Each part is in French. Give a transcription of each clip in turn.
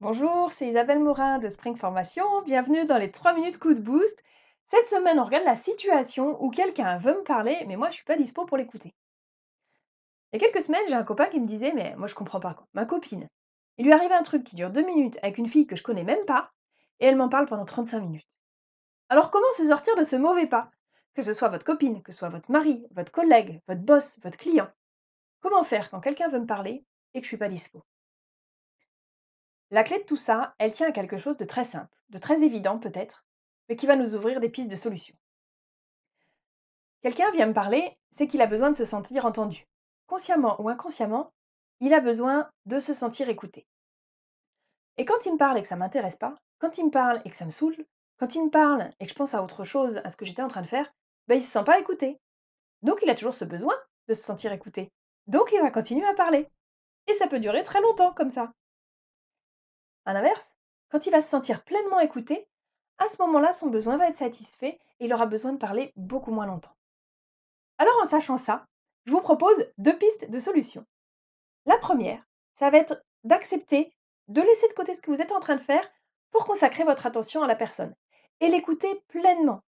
Bonjour, c'est Isabelle Morin de Spring Formation. Bienvenue dans les 3 minutes coup de boost. Cette semaine, on regarde la situation où quelqu'un veut me parler, mais moi je suis pas dispo pour l'écouter. Il y a quelques semaines, j'ai un copain qui me disait Mais moi je comprends pas quoi, ma copine. Il lui arrive un truc qui dure 2 minutes avec une fille que je connais même pas, et elle m'en parle pendant 35 minutes. Alors comment se sortir de ce mauvais pas Que ce soit votre copine, que ce soit votre mari, votre collègue, votre boss, votre client. Comment faire quand quelqu'un veut me parler et que je suis pas dispo la clé de tout ça, elle tient à quelque chose de très simple, de très évident peut-être, mais qui va nous ouvrir des pistes de solutions. Quelqu'un vient me parler, c'est qu'il a besoin de se sentir entendu. Consciemment ou inconsciemment, il a besoin de se sentir écouté. Et quand il me parle et que ça m'intéresse pas, quand il me parle et que ça me saoule, quand il me parle et que je pense à autre chose, à ce que j'étais en train de faire, ben il se sent pas écouté. Donc il a toujours ce besoin de se sentir écouté. Donc il va continuer à parler. Et ça peut durer très longtemps comme ça. À l'inverse, quand il va se sentir pleinement écouté, à ce moment-là, son besoin va être satisfait et il aura besoin de parler beaucoup moins longtemps. Alors en sachant ça, je vous propose deux pistes de solutions. La première, ça va être d'accepter de laisser de côté ce que vous êtes en train de faire pour consacrer votre attention à la personne et l'écouter pleinement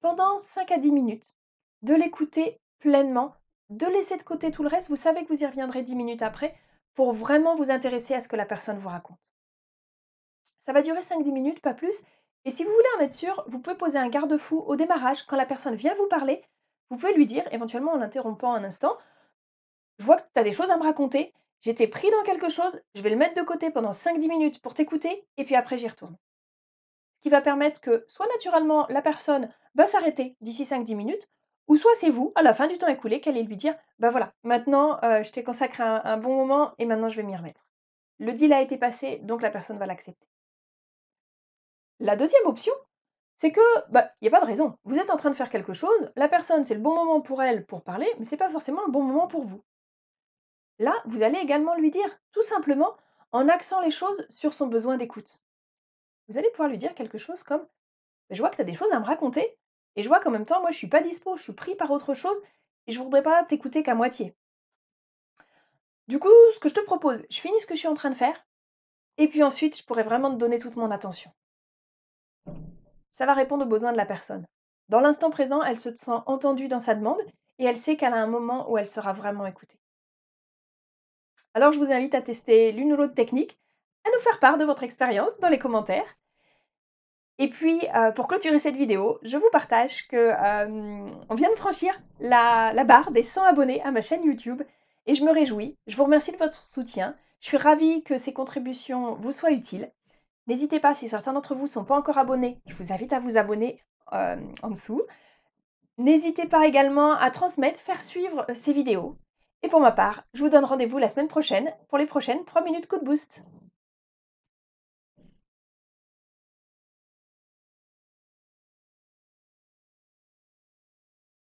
pendant 5 à 10 minutes. De l'écouter pleinement, de laisser de côté tout le reste, vous savez que vous y reviendrez 10 minutes après pour vraiment vous intéresser à ce que la personne vous raconte. Ça va durer 5-10 minutes, pas plus. Et si vous voulez en être sûr, vous pouvez poser un garde-fou au démarrage. Quand la personne vient vous parler, vous pouvez lui dire, éventuellement en l'interrompant un instant, je vois que tu as des choses à me raconter, j'étais pris dans quelque chose, je vais le mettre de côté pendant 5-10 minutes pour t'écouter, et puis après j'y retourne. Ce qui va permettre que soit naturellement la personne va s'arrêter d'ici 5-10 minutes, ou soit c'est vous, à la fin du temps écoulé, allez lui dire, bah voilà, maintenant euh, je t'ai consacré un bon moment et maintenant je vais m'y remettre. Le deal a été passé, donc la personne va l'accepter. La deuxième option, c'est que bah, il n'y a pas de raison. Vous êtes en train de faire quelque chose, la personne c'est le bon moment pour elle pour parler, mais c'est pas forcément le bon moment pour vous. Là, vous allez également lui dire, tout simplement, en axant les choses sur son besoin d'écoute. Vous allez pouvoir lui dire quelque chose comme Je vois que tu as des choses à me raconter, et je vois qu'en même temps, moi je suis pas dispo, je suis pris par autre chose, et je voudrais pas t'écouter qu'à moitié. Du coup, ce que je te propose, je finis ce que je suis en train de faire, et puis ensuite, je pourrais vraiment te donner toute mon attention. Ça va répondre aux besoins de la personne. Dans l'instant présent, elle se sent entendue dans sa demande et elle sait qu'elle a un moment où elle sera vraiment écoutée. Alors je vous invite à tester l'une ou l'autre technique, à nous faire part de votre expérience dans les commentaires. Et puis, euh, pour clôturer cette vidéo, je vous partage que euh, on vient de franchir la, la barre des 100 abonnés à ma chaîne YouTube et je me réjouis. Je vous remercie de votre soutien. Je suis ravie que ces contributions vous soient utiles. N'hésitez pas, si certains d'entre vous ne sont pas encore abonnés, je vous invite à vous abonner euh, en dessous. N'hésitez pas également à transmettre, faire suivre euh, ces vidéos. Et pour ma part, je vous donne rendez-vous la semaine prochaine pour les prochaines 3 minutes coup de boost.